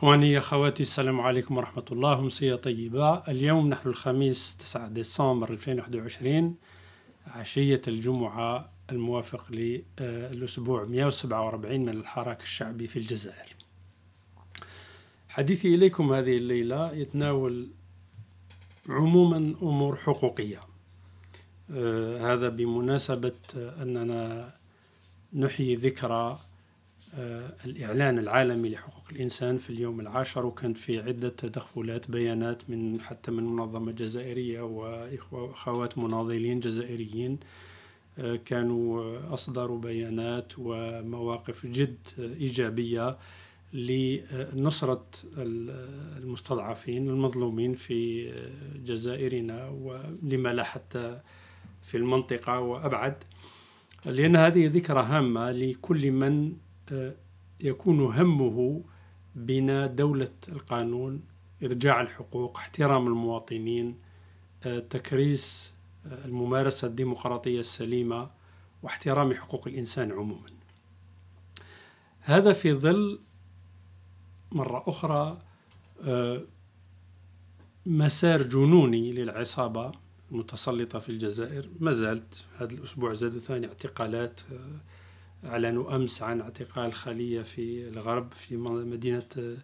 إخواني أخواتي السلام عليكم ورحمة الله أمسية طيبة اليوم نحن الخميس 9 ديسمبر 2021 عشية الجمعة الموافق للأسبوع 147 من الحراك الشعبي في الجزائر حديثي إليكم هذه الليلة يتناول عموما أمور حقوقية آه، هذا بمناسبة أننا نحيي ذكرى آه، الإعلان العالمي لحقوق الإنسان في اليوم العاشر وكان في عدة تدخلات بيانات من حتى من منظمة جزائرية وأخوات مناضلين جزائريين آه، كانوا آه، أصدروا بيانات ومواقف جد إيجابية لنصرة المستضعفين المظلومين في جزائرنا ولما لا حتى في المنطقة وأبعد لأن هذه ذكرى هامة لكل من يكون همه بناء دولة القانون إرجاع الحقوق احترام المواطنين آه، تكريس آه، الممارسة الديمقراطية السليمة واحترام حقوق الإنسان عموما هذا في ظل مرة أخرى آه، مسار جنوني للعصابة المتسلطة في الجزائر ما زالت هذا الأسبوع زاد ثاني اعتقالات أعلنوا أمس عن اعتقال خلية في الغرب في مدينة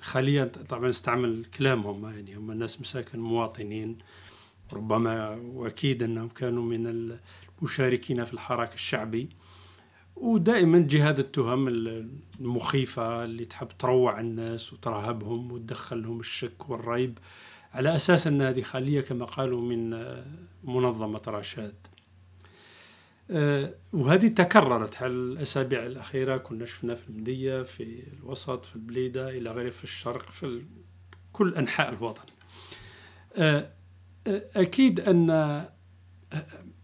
خلية طبعا استعمل كلامهم يعني هم الناس مساكن مواطنين ربما وأكيد أنهم كانوا من المشاركين في الحراك الشعبي ودائما جهاد التهم المخيفة اللي تحب تروع الناس وترهبهم وتدخلهم الشك والريب على أساس أن هذه خلية كما قالوا من منظمة رشاد آه، وهذه تكررت على الأسابيع الأخيرة كنا شفنا في المدية في الوسط في البليدة إلى غيره في الشرق في كل أنحاء الوطن آه، آه، أكيد أن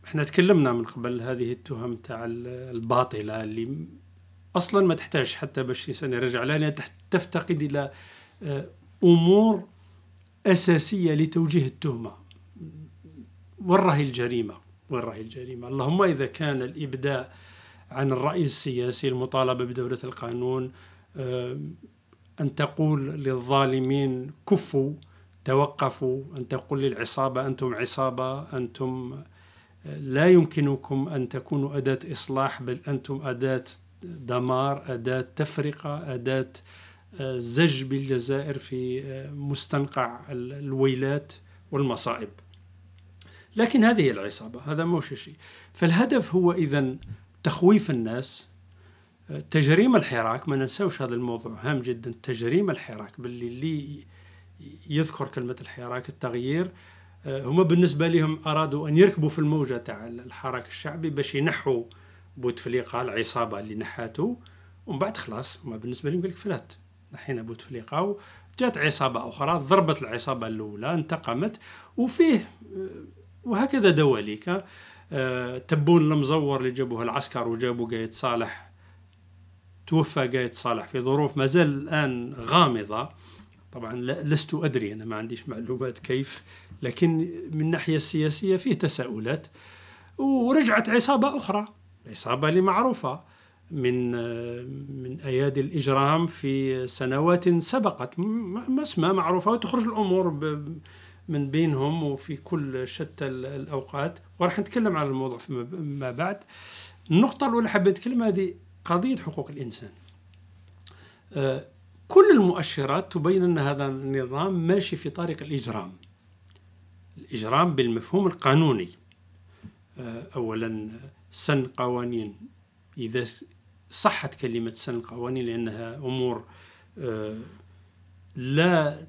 احنا تكلمنا من قبل هذه التهم تاع الباطلة اللي أصلا ما تحتاج حتى باش الإنسان يرجع لها تفتقد إلى أمور أساسية لتوجيه التهمة والرهي الجريمة وين راهي الجريمة اللهم إذا كان الإبداع عن الرأي السياسي المطالبة بدولة القانون أن تقول للظالمين كفوا توقفوا أن تقول للعصابة أنتم عصابة أنتم لا يمكنكم أن تكونوا أداة إصلاح بل أنتم أداة دمار أداة تفرقة أداة آه، زج بالجزائر في آه، مستنقع الويلات والمصائب لكن هذه العصابة هذا مو شيء فالهدف هو إذا تخويف الناس آه، تجريم الحراك ما ننساوش هذا الموضوع هام جدا تجريم الحراك باللي اللي يذكر كلمة الحراك التغيير آه، هما بالنسبة لهم أرادوا أن يركبوا في الموجة تاع الحراك الشعبي باش ينحوا بوتفليقة العصابة اللي نحاته ومن بعد خلاص هما بالنسبة لهم قالك فلات نحينا بوتفليقة جات عصابة أخرى ضربت العصابة الأولى انتقمت وفيه آه، وهكذا دواليك آه، تبون المزور اللي جابوه العسكر وجابوا قايد صالح توفى قايد صالح في ظروف ما زال الآن غامضة طبعا لست أدري أنا ما عنديش معلومات كيف لكن من الناحيه السياسية فيه تساؤلات ورجعت عصابة أخرى عصابة لمعروفة من آه، من ايادي الاجرام في سنوات سبقت ما اسمها معروفه وتخرج الامور من بينهم وفي كل شتى الأوقات وراح نتكلم على الموضوع فيما بعد النقطة الأولى حبيت أتكلم هذه قضية حقوق الإنسان آه، كل المؤشرات تبين أن هذا النظام ماشي في طريق الإجرام الإجرام بالمفهوم القانوني آه، أولا سن قوانين إذا صحت كلمة سن القوانين لأنها أمور آه، لا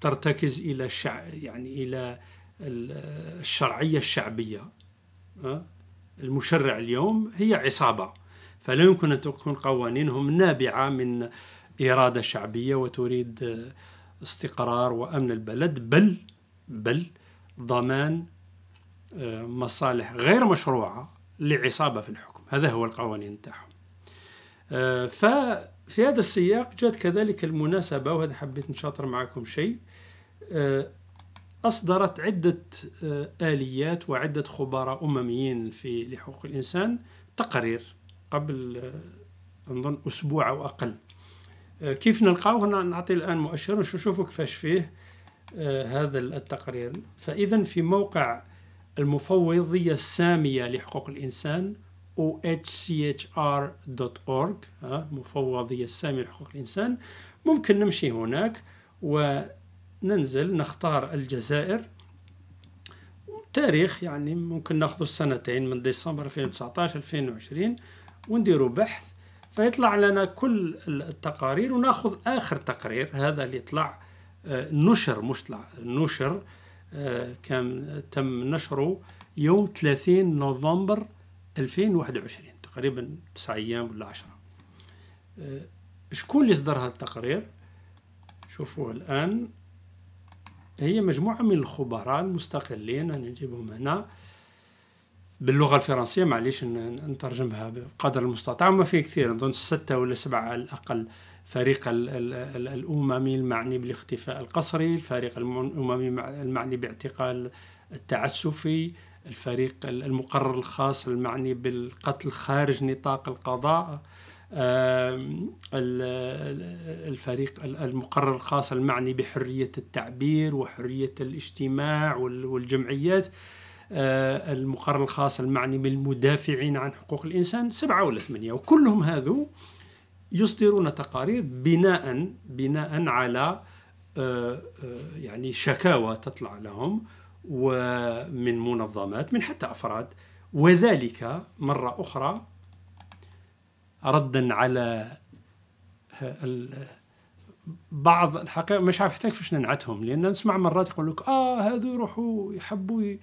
ترتكز الى الشع يعني الى الشرعيه الشعبيه المشرع اليوم هي عصابه فلا يمكن ان تكون قوانينهم نابعه من اراده شعبيه وتريد استقرار وامن البلد بل بل ضمان آه، مصالح غير مشروعه لعصابه في الحكم هذا هو القوانين تاعهم آه، ففي هذا السياق جاءت كذلك المناسبة وهذا حبيت نشاطر معكم شيء آه، أصدرت عدة آه، آليات وعدة خبراء أمميين في لحقوق الإنسان تقارير قبل نظن آه، أسبوع أو أقل كيف نلقاوه نعطي الآن مؤشر ونشوفوا كيفاش فيه هذا التقرير فإذا في موقع المفوضية السامية لحقوق الإنسان ohchr.org مفوضية السامية لحقوق الإنسان ممكن نمشي هناك و ننزل نختار الجزائر تاريخ يعني ممكن ناخذ السنتين من ديسمبر 2019 2020 ونديروا بحث فيطلع لنا كل التقارير وناخذ اخر تقرير هذا اللي طلع آه، نشر مش طلع نشر آه، كان تم نشره يوم 30 نوفمبر 2021 تقريبا 9 ايام ولا 10 آه، شكون اللي صدر هذا التقرير شوفوه الان هي مجموعة من الخبراء المستقلين أنا نجيبهم هنا باللغة الفرنسية معليش نترجمها بقدر المستطاع ما في كثير نظن ستة ولا سبعة على الأقل فريق الأممي المعني بالاختفاء القسري الفريق الأممي المعني باعتقال التعسفي الفريق المقرر الخاص المعني بالقتل خارج نطاق القضاء الفريق المقرر الخاص المعني بحرية التعبير وحرية الاجتماع والجمعيات آه، المقرر الخاص المعني بالمدافعين عن حقوق الإنسان سبعة ولا ثمانية وكلهم هذو يصدرون تقارير بناء بناء على آه، آه، يعني شكاوى تطلع لهم ومن منظمات من حتى أفراد وذلك مرة أخرى ردا على بعض الحقيقه مش عارف حتى كيفاش ننعتهم لان نسمع مرات يقول لك اه هذو يروحوا يحبوا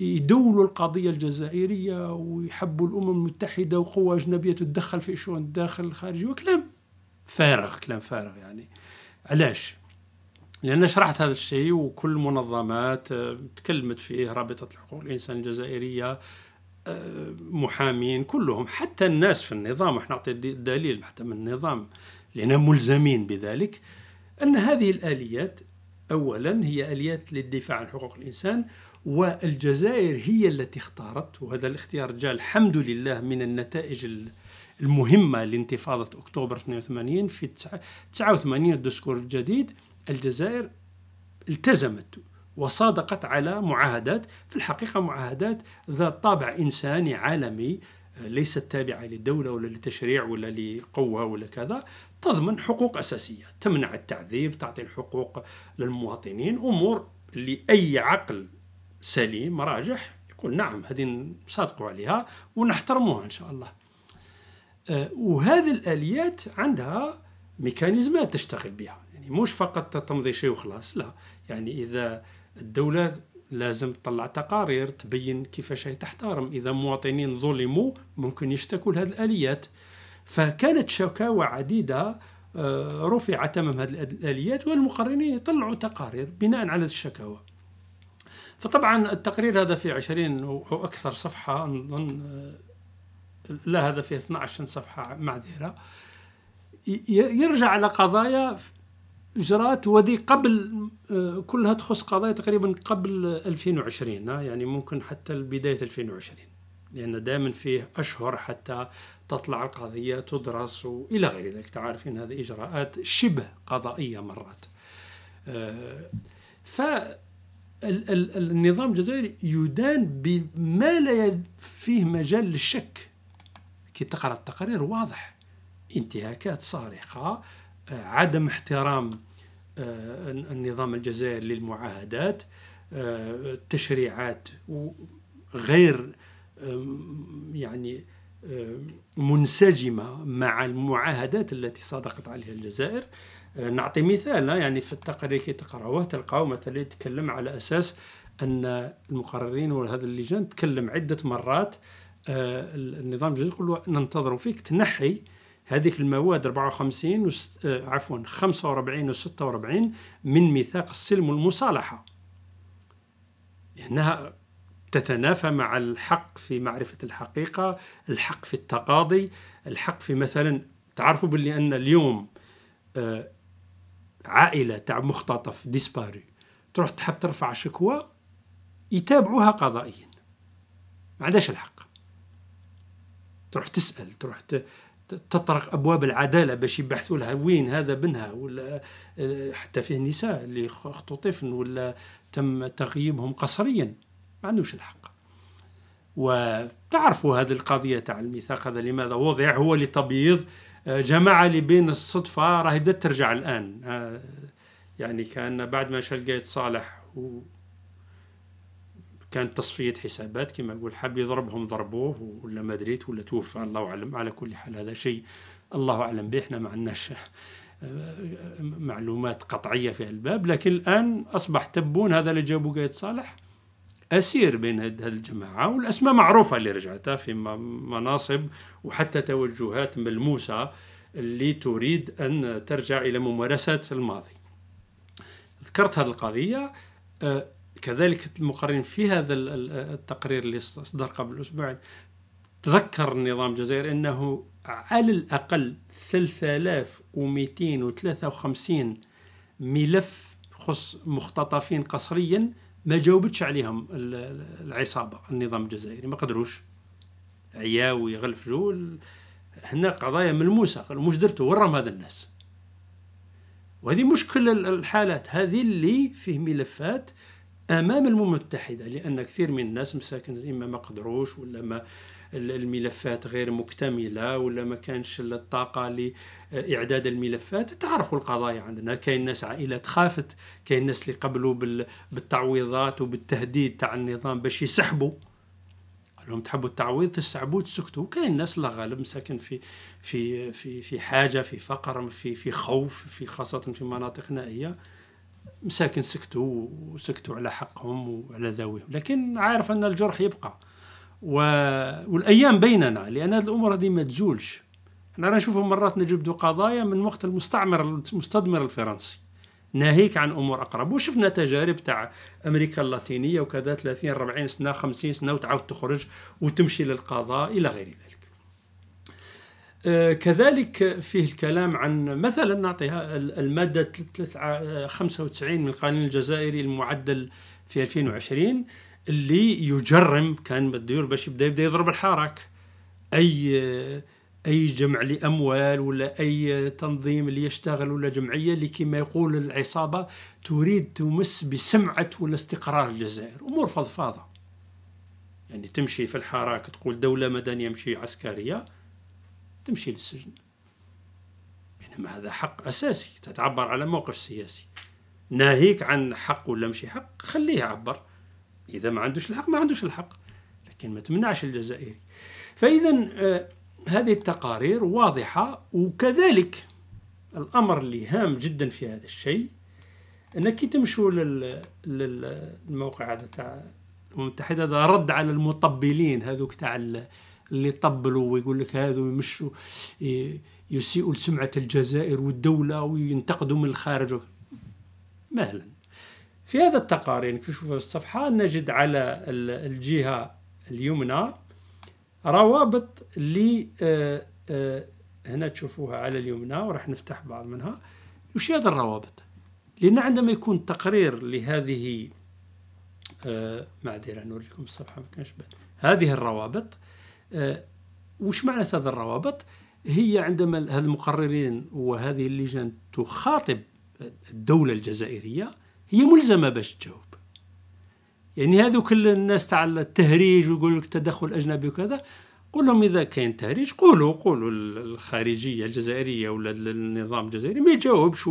يدولوا القضيه الجزائريه ويحبوا الامم المتحده وقوى اجنبيه تتدخل في شؤون الداخل الخارجي وكلام فارغ كلام فارغ يعني علاش؟ لان شرحت هذا الشيء وكل منظمات آه، تكلمت فيه رابطه حقوق الانسان الجزائريه محامين كلهم حتى الناس في النظام احنا نعطي الدليل حتى من النظام لأننا ملزمين بذلك أن هذه الآليات أولا هي آليات للدفاع عن حقوق الإنسان والجزائر هي التي اختارت وهذا الاختيار جاء الحمد لله من النتائج المهمة لانتفاضة أكتوبر 82 في 89 الدستور الجديد الجزائر التزمت وصادقت على معاهدات في الحقيقة معاهدات ذات طابع إنساني عالمي آه، ليست تابعة للدولة ولا لتشريع ولا لقوة ولا كذا تضمن حقوق أساسية تمنع التعذيب تعطي الحقوق للمواطنين أمور اللي أي عقل سليم راجح يقول نعم هذه نصادقوا عليها ونحترموها إن شاء الله آه، وهذه الآليات عندها ميكانيزمات تشتغل بها يعني مش فقط تمضي شيء وخلاص لا يعني إذا الدولة لازم تطلع تقارير تبين كيفاش هي تحترم إذا مواطنين ظلموا ممكن يشتكوا لهذه الآليات فكانت شكاوى عديدة آه، رفع تمام هذه الآليات والمقررين يطلعوا تقارير بناء على الشكاوى فطبعا التقرير هذا في عشرين أو أكثر صفحة نظن آه، لا هذا في 12 صفحة معذرة يرجع على قضايا اجراءات وذي قبل آه، كلها تخص قضايا تقريبا قبل 2020 آه، يعني ممكن حتى بداية 2020 لأن دائما فيه أشهر حتى تطلع القضية تدرس وإلى غير ذلك تعرفين هذه إجراءات شبه قضائية مرات آه، ف النظام الجزائري يدان بما لا فيه مجال للشك كي تقرا التقارير واضح انتهاكات صارخه عدم احترام آه، النظام الجزائري للمعاهدات آه، تشريعات غير يعني منسجمة مع المعاهدات التي صادقت عليها الجزائر آه، نعطي مثال يعني في التقرير كي تقراوه تلقاو مثلا يتكلم على اساس ان المقررين وهذا اللجان تكلم عده مرات النظام الجزائري يقول ننتظر فيك تنحي هذيك المواد 54 وست... آه عفوا 45 و 46 من ميثاق السلم والمصالحة لأنها تتنافى مع الحق في معرفة الحقيقة الحق في التقاضي الحق في مثلا تعرفوا باللي أن اليوم آه عائلة تاع مختطف ديسباري تروح تحب ترفع شكوى يتابعوها قضائيا ما عندهاش الحق تروح تسأل تروح ت... تطرق ابواب العداله باش يبحثوا لها وين هذا بنها ولا آه، حتى فيه نساء اللي خطوا طفل ولا تم تغييبهم قسريا ما عندهمش الحق وتعرفوا هذه القضيه تاع الميثاق هذا لماذا وضع هو لتبييض آه، جماعه اللي بين الصدفه راهي بدات ترجع الان آه، يعني كان بعد ما شلقيت صالح و كانت تصفيه حسابات كما يقول حب يضربهم ضربوه ولا ما ولا توفى الله اعلم على كل حال هذا شيء الله اعلم به احنا ما عندناش آه، معلومات قطعيه في الباب لكن الان اصبح تبون هذا اللي جابوا قايد صالح اسير بين هذه الجماعه والاسماء معروفه اللي رجعتها في مناصب وحتى توجهات ملموسه اللي تريد ان ترجع الى ممارسه الماضي ذكرت هذه القضيه آه، كذلك المقررين في هذا التقرير اللي اصدر قبل اسبوعين تذكر النظام الجزائري انه على الاقل 3253 ملف خص مختطفين قسريا ما جاوبتش عليهم العصابه النظام الجزائري ما قدروش عياوي يغلف جول هنا قضايا ملموسه قالوا مش درتوا ورم هذا الناس وهذه مشكل الحالات هذه اللي فيه ملفات امام الامم المتحده لان كثير من الناس مساكن اما ما قدروش ولا ما الملفات غير مكتمله ولا ما كانش الطاقه لاعداد الملفات تعرفوا القضايا عندنا كاين ناس عائلات خافت كاين ناس اللي قبلوا بالتعويضات وبالتهديد تاع النظام باش يسحبوا قال لهم تحبوا التعويض تسحبوا تسكتوا كاين ناس لا غالب مساكن في في في في حاجه في فقر في في خوف في خاصه في مناطق نائيه مساكن سكتوا وسكتوا على حقهم وعلى ذويهم لكن عارف أن الجرح يبقى و... والأيام بيننا لأن هذه الأمور هذه ما تزولش احنا راه نشوفوا مرات نجبدوا قضايا من وقت المستعمر المستدمر الفرنسي ناهيك عن امور اقرب وشفنا تجارب تاع امريكا اللاتينيه وكذا 30 40 سنه 50 سنه وتعاود تخرج وتمشي للقضاء الى غير ذلك آه، كذلك فيه الكلام عن مثلا نعطيها المادة 95 آه، من القانون الجزائري المعدل في 2020 اللي يجرم كان الديور باش يبدا يبدا يضرب الحراك اي آه، اي جمع لاموال ولا اي تنظيم اللي يشتغل ولا جمعيه اللي كما يقول العصابه تريد تمس بسمعه ولا استقرار الجزائر امور فضفاضه يعني تمشي في الحراك تقول دوله مدنيه مشي عسكريه تمشي للسجن بينما هذا حق أساسي تتعبر على موقف سياسي ناهيك عن حق ولا مش حق خليه يعبر إذا ما عندوش الحق ما عندوش الحق لكن ما تمنعش الجزائري فإذا آه، هذه التقارير واضحة وكذلك الأمر اللي هام جدا في هذا الشيء أنك كي تمشوا للموقع هذا تاع الامم المتحده هذا رد على المطبلين هذوك تاع اللي طبلوا ويقول لك هذا ويمشوا إيه، يسيئوا لسمعة الجزائر والدولة وينتقدوا من الخارج مهلا في هذا التقارير كي في الصفحة نجد على الجهة اليمنى روابط اللي آه، آه، هنا تشوفوها على اليمنى وراح نفتح بعض منها وش هذا الروابط لأن عندما يكون تقرير لهذه معذرة آه، نوريكم الصفحة ما كانش هذه الروابط آه، وش معنى هذا الروابط هي عندما هذه المقررين وهذه اللجان تخاطب الدولة الجزائرية هي ملزمة باش تجاوب يعني هذوك الناس تاع التهريج ويقول لك تدخل أجنبي وكذا قول لهم إذا كاين تهريج قولوا قولوا الخارجية الجزائرية ولا النظام الجزائري ما يجاوبش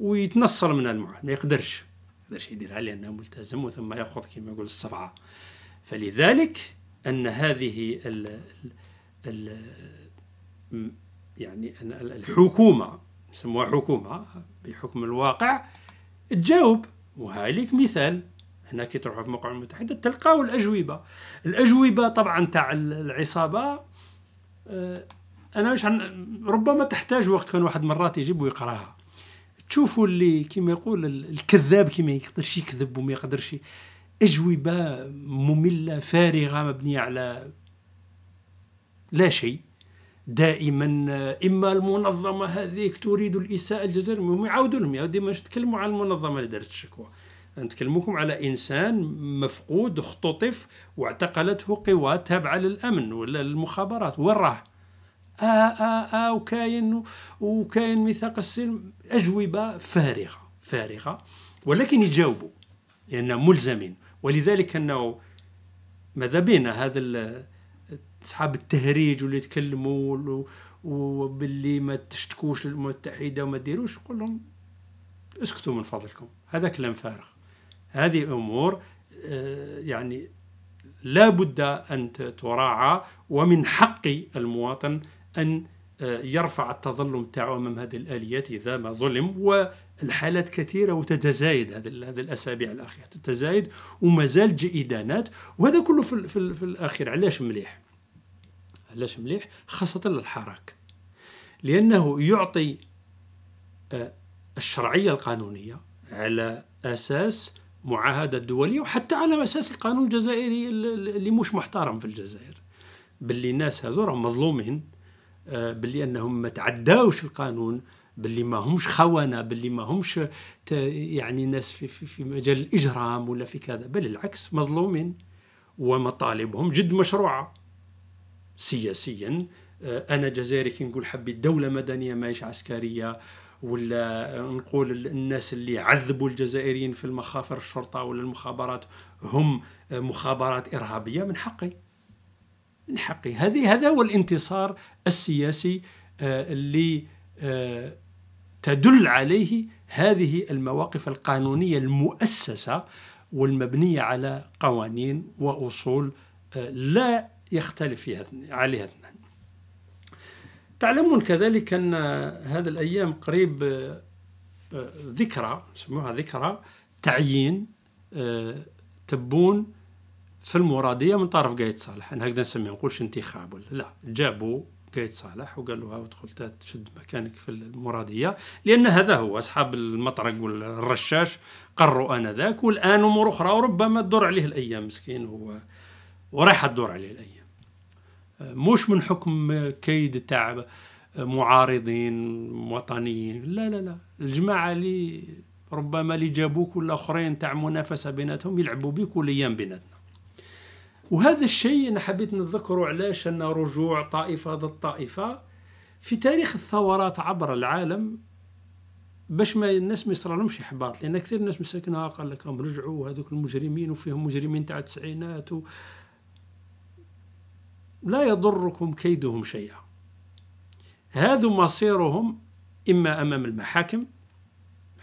ويتنصر من المعاهد ما يقدرش ما يقدرش يديرها لأنه ملتزم وثم يأخذ كما يقول الصفعة فلذلك أن هذه ال ال يعني أن الحكومة سموها حكومة بحكم الواقع تجاوب وهاي مثال هنا كي تروحوا في موقع المتحدة تلقاو الأجوبة الأجوبة طبعا تاع العصابة آه، أنا مش ربما تحتاج وقت كان واحد مرات يجيب ويقراها تشوفوا اللي كيما يقول الكذاب كيما يقدرش يكذب وما يقدرش أجوبة مملة فارغة مبنية على لا شيء دائما اما المنظمه هذيك تريد الاساءه الجزائر المهم يعاودوا لهم يا ديما تكلموا على المنظمه اللي دارت الشكوى نتكلمكم على انسان مفقود اختطف واعتقلته قوى تابعه للامن ولا للمخابرات وين راه آه آه آه وكاين وكاين ميثاق السلم اجوبه فارغه فارغه ولكن يجاوبوا لان ملزمين ولذلك انه ماذا بينا هذا اصحاب التهريج واللي يتكلموا وباللي ما تشتكوش للامم المتحده وما ديروش نقول لهم اسكتوا من فضلكم هذا كلام فارغ هذه امور آه، يعني لا بد ان تراعى ومن حق المواطن ان يرفع التظلم تاعو امام هذه الاليات اذا ما ظلم والحالات كثيره وتتزايد هذه الاسابيع الاخيره تتزايد ومازال تجي ادانات وهذا كله في, في, في الاخير علاش مليح؟ علاش مليح؟ خاصه للحراك لانه يعطي آه، الشرعيه القانونيه على اساس معاهده دوليه وحتى على اساس القانون الجزائري اللي مش محترم في الجزائر باللي الناس هذو راهم مظلومين باللي انهم ما تعداوش القانون باللي ما همش خونه باللي ما همش يعني ناس في, في, في مجال الاجرام ولا في كذا بل العكس مظلومين ومطالبهم جد مشروعه سياسيا آه، انا جزائري كي نقول حبيت دوله مدنيه ماهيش عسكريه ولا نقول الناس اللي عذبوا الجزائريين في المخافر الشرطه ولا المخابرات هم مخابرات ارهابيه من حقي من حقي هذه هذا هو الانتصار السياسي آه، اللي آه، تدل عليه هذه المواقف القانونية المؤسسة والمبنية على قوانين وأصول آه، لا يختلف فيها عليها اثنان تعلمون كذلك أن هذا الأيام قريب ذكرى سموها ذكرى تعيين تبون في المراديه من طرف قايد صالح انا هكذا نسميه نقولش انتخاب ولا لا جابوا قايد صالح وقال له ودخل تشد مكانك في المراديه لان هذا هو اصحاب المطرق والرشاش قروا انذاك والان امور اخرى وربما تدور عليه الايام مسكين هو وراح تدور عليه الايام مش من حكم كيد تاع معارضين وطنيين لا لا لا الجماعه اللي ربما اللي جابوك والاخرين تاع منافسه بيناتهم يلعبوا بك والايام بيناتنا وهذا الشيء انا حبيت نذكره علاش ان رجوع طائفه ضد طائفه في تاريخ الثورات عبر العالم باش ما الناس ما يصرالهمش احباط لان كثير الناس مساكنها قال لك هم رجعوا هذوك المجرمين وفيهم مجرمين تاع التسعينات و... لا يضركم كيدهم شيئا هذا مصيرهم اما امام المحاكم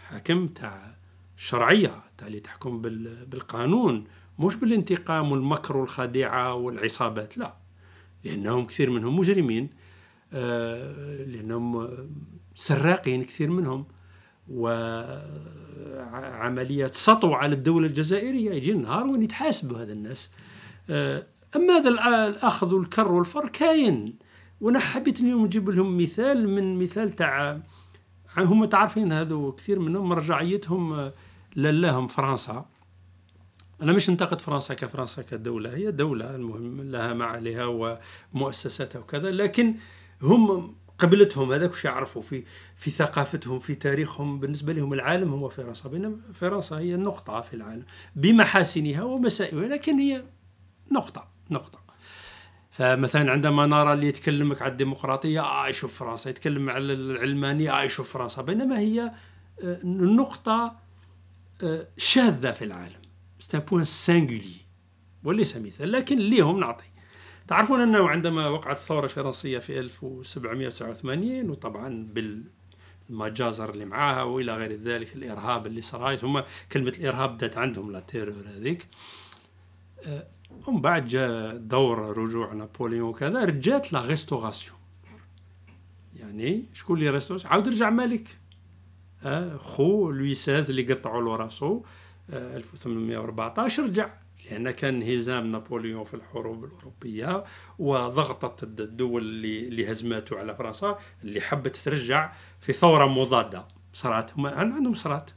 حاكم تاع الشرعيه تاع اللي تحكم بالقانون مش بالانتقام والمكر والخديعة والعصابات لا لأنهم كثير منهم مجرمين آه، لأنهم سراقين كثير منهم وعملية سطو على الدولة الجزائرية يجي النهار وين يتحاسبوا هذا الناس آه، أما هذا الأخذ والكر والفر كاين وأنا حبيت اليوم نجيب لهم مثال من مثال تاع هم تعرفين هذو كثير منهم مرجعيتهم آه، لله فرنسا أنا مش انتقد فرنسا كفرنسا كدولة هي دولة المهم لها ما عليها ومؤسساتها وكذا لكن هم قبلتهم هذاك وش يعرفوا في في ثقافتهم في تاريخهم بالنسبه لهم العالم هو فرنسا بينما فرنسا هي نقطه في العالم بمحاسنها ومسائلها لكن هي نقطه نقطه فمثلا عندما نرى اللي يتكلمك على الديمقراطيه آه يشوف فرنسا يتكلم على العلمانيه آه يشوف فرنسا بينما هي آه، نقطه آه، شاذه في العالم سي بوان سانغولي وليس مثال لكن ليهم نعطي تعرفون أنه عندما وقعت الثورة الفرنسية في 1789 وطبعا بالمجازر اللي معاها وإلى غير ذلك الإرهاب اللي صار هم كلمة الإرهاب بدات عندهم لا تيرور هذيك أه، ومن بعد جاء دور رجوع نابليون وكذا رجعت لا ريستوراسيون يعني شكون اللي ريستوراسيون عاود رجع مالك أه، خو لوي اللي قطعوا له راسو 1814 رجع لأن كان انهزام نابليون في الحروب الأوروبية وضغطت الدول اللي, اللي هزمته على فرنسا اللي حبت ترجع في ثورة مضادة صرات هم عندهم صرات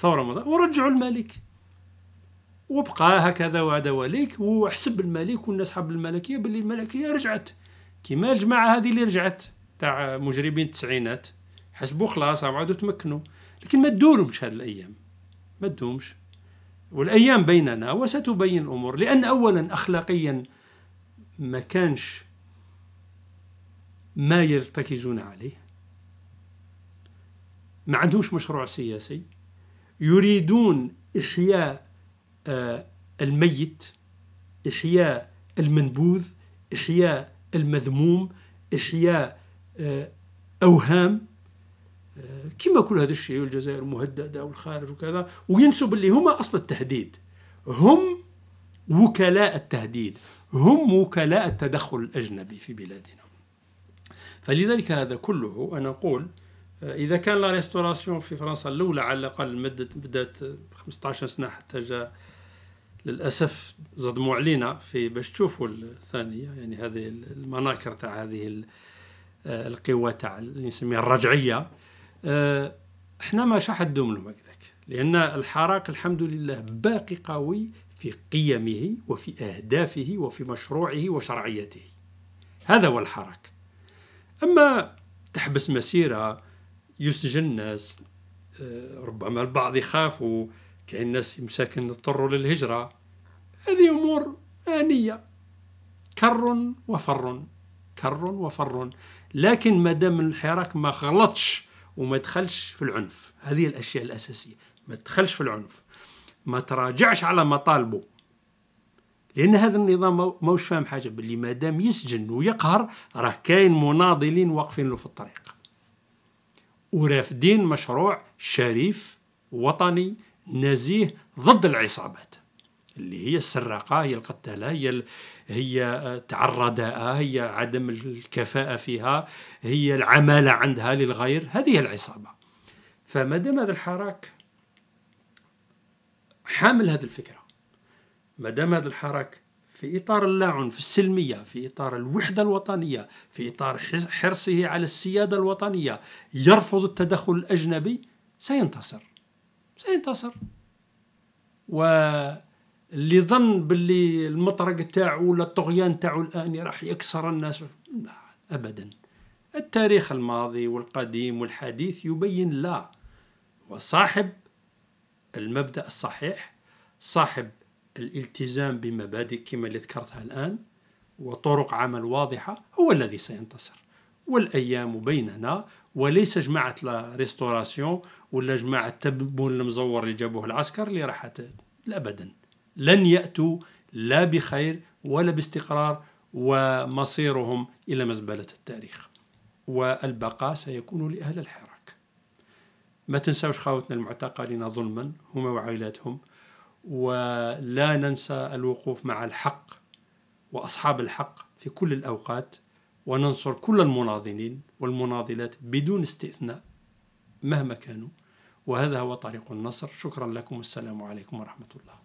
ثورة مضادة ورجعوا الملك وبقى هكذا وعد وليك وحسب الملك والناس حب الملكية باللي الملكية رجعت كما الجماعة هذه اللي رجعت تاع مجربين التسعينات حسبوا خلاص عاودوا تمكنوا لكن ما دولهمش هذه الأيام ما دومش والايام بيننا وستبين الامور لان اولا اخلاقيا ما كانش ما يرتكزون عليه ما عندهمش مشروع سياسي يريدون إحياء آه، الميت إحياء المنبوذ إحياء المذموم إحياء آه، أوهام كما كل هذا الشيء والجزائر مهدده والخارج وكذا وينسوا باللي هما اصل التهديد هم وكلاء التهديد هم وكلاء التدخل الاجنبي في بلادنا فلذلك هذا كله انا اقول آه، اذا كان لا ريستوراسيون في فرنسا الاولى على الاقل مدت بدات 15 سنه حتى جاء للاسف زدموا علينا في باش تشوفوا الثانيه يعني هذه المناكر تاع هذه آه، القوى تاع اللي نسميها الرجعيه آه، احنا ماش حدوم لهم هكذاك لان الحراك الحمد لله باقي قوي في قيمه وفي اهدافه وفي مشروعه وشرعيته هذا هو الحراك اما تحبس مسيره يسجن الناس آه، ربما البعض يخاف كاين الناس مساكن اضطروا للهجره هذه امور انيه كر وفر كر وفر لكن ما دام الحراك ما غلطش وما تخلش في العنف هذه الأشياء الأساسية ما تخلش في العنف ما تراجعش على مطالبه لأن هذا النظام موش فاهم حاجة باللي ما دام يسجن ويقهر راه كاين مناضلين واقفين له في الطريق ورافدين مشروع شريف وطني نزيه ضد العصابات اللي هي السراقه هي القتاله هي هي آه، تعرضاء هي عدم الكفاءه فيها هي العماله عندها للغير هذه العصابه فما دام هذا الحراك حامل هذه الفكره ما دام هذا الحراك في اطار اللاعن في السلميه في اطار الوحده الوطنيه في اطار حرصه على السياده الوطنيه يرفض التدخل الاجنبي سينتصر سينتصر و اللي ظن باللي المطرق تاعو ولا الطغيان تاعو الآن راح يكسر الناس لا أبدا التاريخ الماضي والقديم والحديث يبين لا وصاحب المبدأ الصحيح صاحب الالتزام بمبادئ كما اللي ذكرتها الآن وطرق عمل واضحة هو الذي سينتصر والأيام بيننا وليس جماعة لا ريستوراسيون ولا جماعة تبون المزور اللي جابوه العسكر اللي راح أبدا لن يأتوا لا بخير ولا باستقرار ومصيرهم إلى مزبلة التاريخ والبقاء سيكون لأهل الحراك ما تنساوش خاوتنا المعتقلين ظلما هما وعائلاتهم ولا ننسى الوقوف مع الحق وأصحاب الحق في كل الأوقات وننصر كل المناضلين والمناضلات بدون استثناء مهما كانوا وهذا هو طريق النصر شكرا لكم والسلام عليكم ورحمة الله